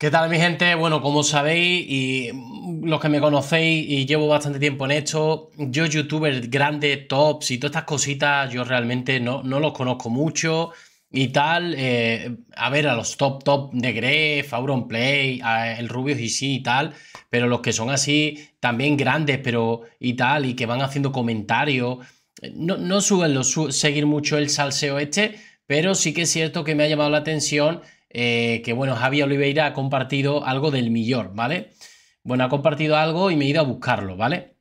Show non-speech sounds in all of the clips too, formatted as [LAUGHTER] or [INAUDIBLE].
¿Qué tal mi gente? Bueno, como sabéis y los que me conocéis y llevo bastante tiempo en esto, yo youtuber grandes, tops y todas estas cositas, yo realmente no, no los conozco mucho y tal. Eh, a ver, a los top top de Gref, Auron Play, el Rubius y sí y tal, pero los que son así también grandes pero y tal y que van haciendo comentarios, no, no seguir mucho el salseo este, pero sí que es cierto que me ha llamado la atención eh, que bueno, Javier Oliveira ha compartido algo del millor, ¿vale? Bueno, ha compartido algo y me he ido a buscarlo, ¿vale?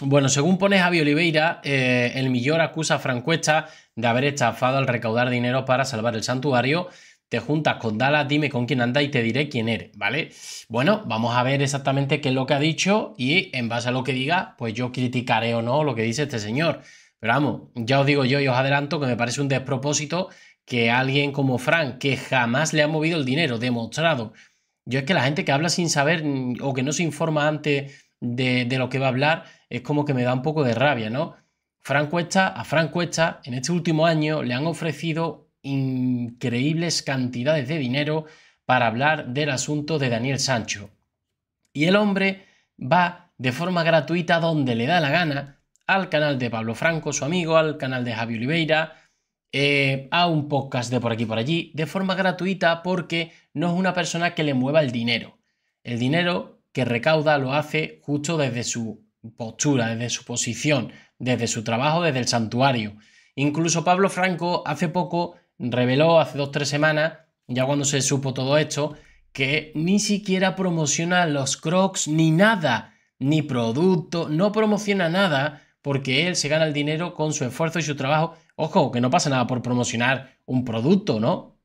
Bueno, según pone Javier Oliveira, eh, el millor acusa a Francuesta de haber estafado al recaudar dinero para salvar el santuario. Te juntas con Dala, dime con quién anda y te diré quién eres, ¿vale? Bueno, vamos a ver exactamente qué es lo que ha dicho y en base a lo que diga, pues yo criticaré o no lo que dice este señor. Pero vamos, ya os digo yo y os adelanto que me parece un despropósito que alguien como Frank, que jamás le ha movido el dinero, demostrado. Yo es que la gente que habla sin saber mm, o que no se informa antes de, lo que va a hablar, es como que me da un poco de rabia, ¿no? Frank Cuesta, a Frank Cuesta, en este último año le han ofrecido increíbles cantidades de dinero para hablar del asunto de Daniel Sancho. Y el hombre va de forma gratuita donde le da la gana, al canal de Pablo Franco, su amigo, al canal de Javi Oliveira, eh, a un podcast de por aquí por allí de forma gratuita porque no es una persona que le mueva el dinero. El dinero que recauda lo hace justo desde su postura, desde su posición, desde su trabajo, desde el santuario. Incluso Pablo Franco hace poco reveló, hace dos o tres semanas, ya cuando se supo todo esto, que ni siquiera promociona los crocs ni nada, ni producto, no promociona nada porque él se gana el dinero con su esfuerzo y su trabajo. Ojo, que no pasa nada por promocionar un producto, ¿no?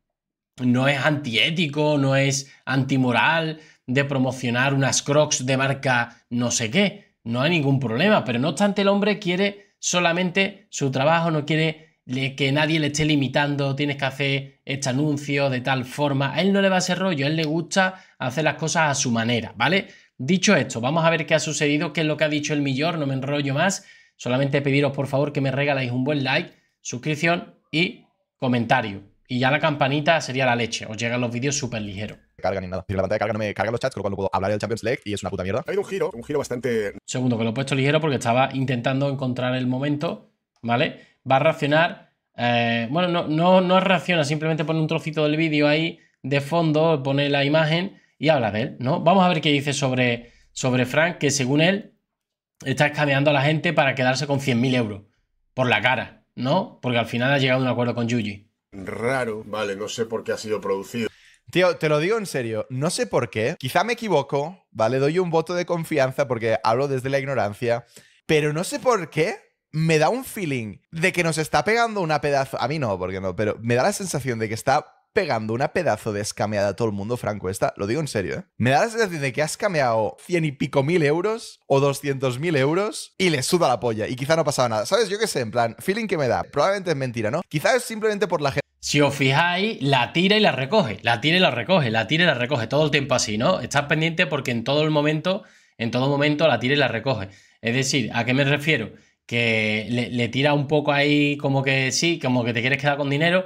No es antiético, no es antimoral de promocionar unas crocs de marca no sé qué. No hay ningún problema, pero no obstante el hombre quiere solamente su trabajo, no quiere que nadie le esté limitando, tienes que hacer este anuncio de tal forma. A él no le va a ser rollo, a él le gusta hacer las cosas a su manera, ¿vale? Dicho esto, vamos a ver qué ha sucedido, qué es lo que ha dicho el millor, no me enrollo más. Solamente pediros por favor que me regaláis un buen like, suscripción y comentario. Y ya la campanita sería la leche. Os llegan los vídeos súper ligeros. Carga ni nada. la pantalla carga cargan los chats, con lo puedo hablar del Champions League y es una puta mierda. Hay un giro, un giro bastante. Segundo, que lo he puesto ligero porque estaba intentando encontrar el momento, ¿vale? Va a reaccionar. Eh, bueno, no, no, no reacciona, simplemente pone un trocito del vídeo ahí de fondo, pone la imagen y habla de él, ¿no? Vamos a ver qué dice sobre, sobre Frank, que según él está escaneando a la gente para quedarse con 100.000 euros por la cara, ¿no? Porque al final ha llegado a un acuerdo con Yuji. Raro, vale, no sé por qué ha sido producido. Tío, te lo digo en serio, no sé por qué, quizá me equivoco, ¿vale? Doy un voto de confianza porque hablo desde la ignorancia, pero no sé por qué me da un feeling de que nos está pegando una pedazo, a mí no, porque no, pero me da la sensación de que está pegando una pedazo de escameada a todo el mundo, Franco, esta, lo digo en serio, ¿eh? Me da la sensación de que has escameado... cien y pico mil euros o doscientos mil euros y le suda la polla y quizá no ha pasado nada, ¿sabes? Yo qué sé, en plan, feeling que me da, probablemente es mentira, ¿no? Quizá es simplemente por la gente. Si os fijáis, la tira y la recoge, la tira y la recoge, la tira y la recoge, todo el tiempo así, ¿no? Estás pendiente porque en todo el momento, en todo momento la tira y la recoge. Es decir, ¿a qué me refiero? Que le, le tira un poco ahí como que sí, como que te quieres quedar con dinero,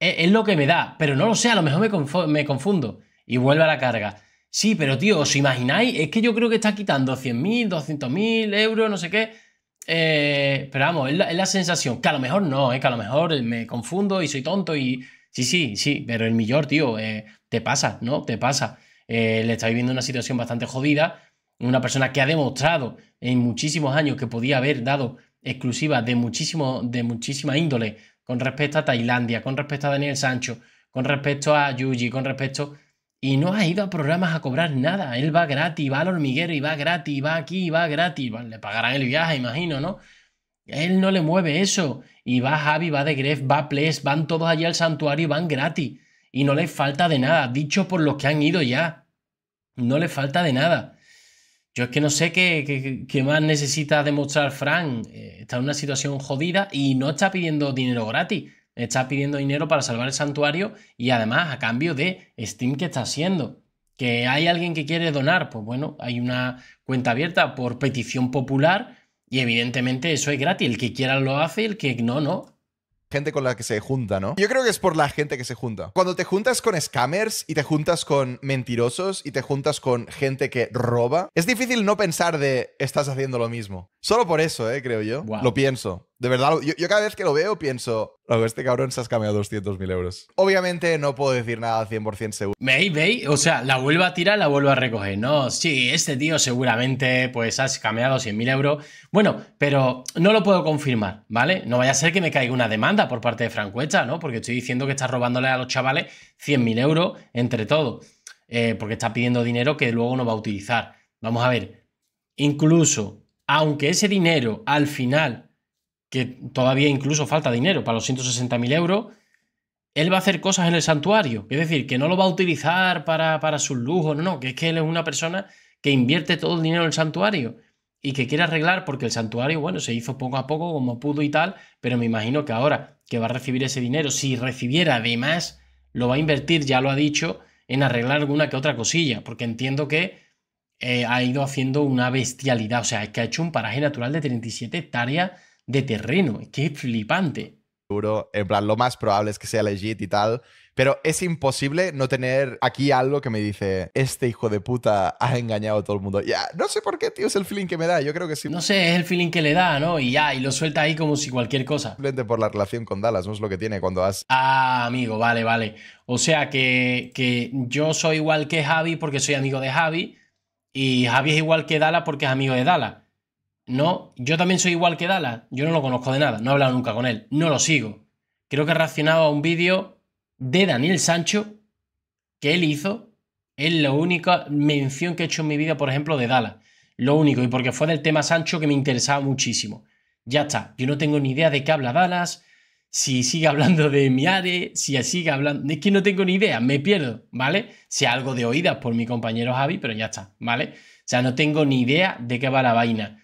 es, lo que me da, pero no lo sé, a lo mejor me, confundo y vuelve a la carga. Sí, pero tío, ¿os imagináis? Es que yo creo que está quitando 100.000, 200.000 euros, no sé qué. Eh, pero vamos, es la, sensación. Que a lo mejor no, es eh, que a lo mejor me confundo y soy tonto y... Sí, sí, sí, pero el millón, tío, eh, te pasa, ¿no? Te pasa. le está viviendo una situación bastante jodida. Una persona que ha demostrado en muchísimos años que podía haber dado exclusiva de, muchísimo, de muchísima índole con respecto a Tailandia, con respecto a Daniel Sancho, con respecto a Yuji, con respecto... Y no ha ido a programas a cobrar nada. Él va gratis, va al hormiguero y va gratis, va aquí y va gratis. le pagarán el viaje, imagino, ¿no? él no le mueve eso. Y va Javi, va de Gref, va Ples, van todos allí al santuario y van gratis. Y no le falta de nada, dicho por los que han ido ya. No le falta de nada. Yo es que no sé qué, más necesita demostrar Frank. Eh, está en una situación jodida y no está pidiendo dinero gratis. Está pidiendo dinero para salvar el santuario y además a cambio de Steam que está haciendo. Que hay alguien que quiere donar, pues bueno, hay una cuenta abierta por petición popular y evidentemente eso es gratis. El que quiera lo hace, el que no, no gente con la que se junta, ¿no? Yo creo que es por la gente que se junta. Cuando te juntas con scammers y te juntas con mentirosos y te juntas con gente que roba, es difícil no pensar de estás haciendo lo mismo. Solo por eso, eh, creo yo. Lo pienso. De verdad, yo, cada vez que lo veo pienso, este cabrón se ha cambiado 200.000 euros. Obviamente no puedo decir nada 100% seguro. ¿Veis? O sea, la vuelvo a tirar, la vuelvo a recoger. No, sí, este tío seguramente pues ha cambiado 100.000 euros. Bueno, pero no lo puedo confirmar, ¿vale? No vaya a ser que me caiga una demanda por parte de Francueta, ¿no? Porque estoy diciendo que está robándole a los chavales 100.000 euros entre todo eh, porque está pidiendo dinero que luego no va a utilizar. Vamos a ver. Incluso aunque ese dinero al final, que todavía incluso falta dinero para los 160.000 euros, él va a hacer cosas en el santuario. Es decir, que no lo va a utilizar para, para sus lujos, no, no, que es que él es una persona que invierte todo el dinero en el santuario y que quiere arreglar porque el santuario, bueno, se hizo poco a poco como pudo y tal, pero me imagino que ahora que va a recibir ese dinero, si recibiera además, lo va a invertir, ya lo ha dicho, en arreglar alguna que otra cosilla, porque entiendo que eh, ha ido haciendo una bestialidad. O sea, es que ha hecho un paraje natural de 37 hectáreas de terreno. que es flipante. En plan, lo más probable es que sea legit y tal. Pero es imposible no tener aquí algo que me dice, este hijo de puta ha engañado a todo el mundo. Ya, no sé por qué, tío, es el feeling que me da, yo creo que sí. No sé, es el feeling que le da, ¿no? Y ya, y lo suelta ahí como si cualquier cosa. Simplemente por la relación con Dallas, no es lo que tiene cuando has... Ah, amigo, vale, vale. O sea que, que yo soy igual que Javi porque soy amigo de Javi, y Javier es igual que Dala porque es amigo de Dala. No, yo también soy igual que Dala. Yo no lo conozco de nada, no he hablado nunca con él, no lo sigo. Creo que he reaccionado a un vídeo de Daniel Sancho que él hizo. Es la única mención que he hecho en mi vida, por ejemplo, de Dala. Lo único, y porque fue del tema Sancho que me interesaba muchísimo. Ya está, yo no tengo ni idea de qué habla Dallas, si sigue hablando de Miare, si sigue hablando. Es que no tengo ni idea, me pierdo, ¿vale? Si algo de oídas por mi compañero Javi, pero ya está, ¿vale? O sea, no tengo ni idea de qué va la vaina.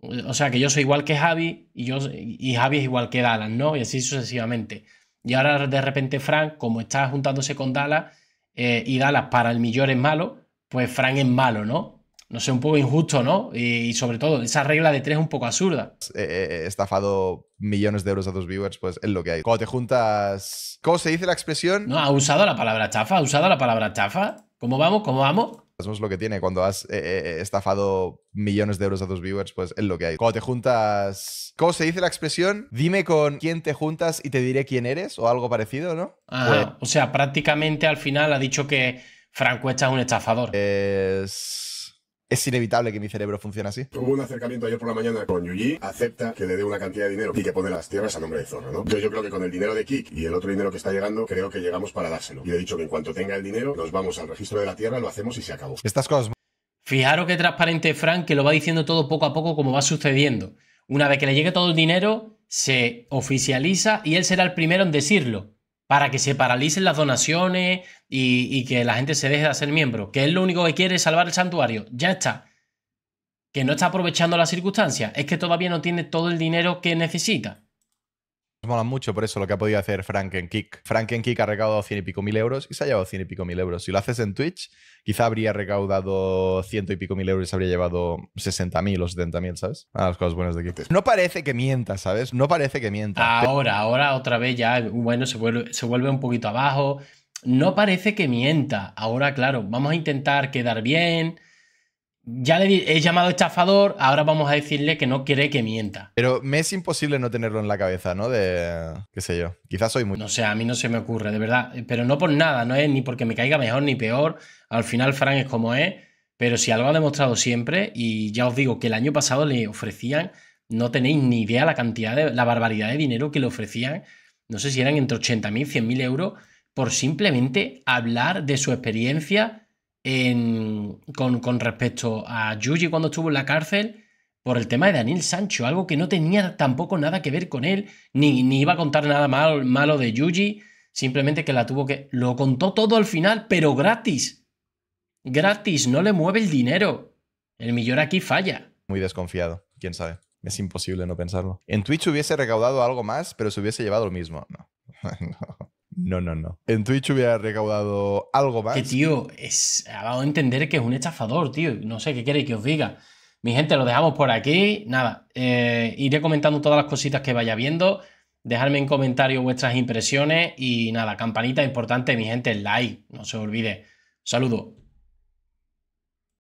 O sea, que yo soy igual que Javi y, yo, Javi es igual que Dallas, ¿no? Y así sucesivamente. Y ahora de repente Frank, como está juntándose con Dallas eh, y Dallas para el millón es malo, pues Frank es malo, ¿no? no sé, un poco injusto, ¿no? Y, sobre todo, esa regla de tres es un poco absurda. Eh, eh, he estafado millones de euros a tus viewers, pues es lo que hay. Cuando te juntas. ¿Cómo se dice la expresión? No, ha usado la palabra chafa, ha usado la palabra chafa. ¿Cómo vamos? ¿Cómo vamos? Eso es lo que tiene. Cuando has eh, estafado millones de euros a tus viewers, pues es lo que hay. Cuando te juntas. ¿Cómo se dice la expresión? Dime con quién te juntas y te diré quién eres o algo parecido, ¿no? Pues o sea, prácticamente al final ha dicho que Franco está un estafador. Es es inevitable que mi cerebro funcione así. Hubo un acercamiento ayer por la mañana con Yuji, acepta que le dé una cantidad de dinero y que pone las tierras a nombre de Zorro, ¿no? Yo, creo que con el dinero de Kik y el otro dinero que está llegando, creo que llegamos para dárselo. Y he dicho que en cuanto tenga el dinero, nos vamos al registro de la tierra, lo hacemos y se acabó. Estas cosas. Fijaros qué transparente Frank, que lo va diciendo todo poco a poco como va sucediendo. Una vez que le llegue todo el dinero, se oficializa y él será el primero en decirlo para que se paralicen las donaciones y, que la gente se deje de hacer miembro, que es lo único que quiere salvar el santuario, ya está. Que no está aprovechando la circunstancia, es que todavía no tiene todo el dinero que necesita molan mucho por eso lo que ha podido hacer Frankenkick. Frankenkick ha recaudado cien y pico mil euros y se ha llevado 100 y pico mil euros. Si lo haces en Twitch, quizá habría recaudado ciento y pico mil euros y se habría llevado 60 mil o 70 mil, ¿sabes? A las cosas buenas de Kick. No parece que mienta, ¿sabes? No parece que mienta. Ahora, ahora otra vez ya, bueno, se vuelve, se vuelve un poquito abajo. No parece que mienta. Ahora, claro, vamos a intentar quedar bien ya le he llamado estafador, ahora vamos a decirle que no quiere que mienta. Pero me es imposible no tenerlo en la cabeza, ¿no? De, qué sé yo, quizás soy muy... No sé, a mí no se me ocurre, de verdad, pero no por nada, no es ni porque me caiga mejor ni peor, al final Frank es como es, pero si algo ha demostrado siempre, y ya os digo que el año pasado le ofrecían, no tenéis ni idea la cantidad de, la barbaridad de dinero que le ofrecían, no sé si eran entre 80.000, 100.000 euros, por simplemente hablar de su experiencia en, con, respecto a Yuji cuando estuvo en la cárcel por el tema de Daniel Sancho, algo que no tenía tampoco nada que ver con él, ni, iba a contar nada malo de Yuji, simplemente que la tuvo que... Lo contó todo al final, pero gratis. Gratis, no le mueve el dinero. El millón aquí falla. Muy desconfiado, quién sabe. Es imposible no pensarlo. En Twitch hubiese recaudado algo más, pero se hubiese llevado lo mismo. [LAUGHS] no. [LAUGHS] No, no, no. En Twitch hubiera recaudado algo más. Que tío, es, ha dado a entender que es un estafador, tío. No sé qué queréis que os diga. Mi gente, lo dejamos por aquí. Nada, eh, iré comentando todas las cositas que vaya viendo. Dejadme en comentarios vuestras impresiones y nada, campanita importante, mi gente, like, no se olvide. Saludos.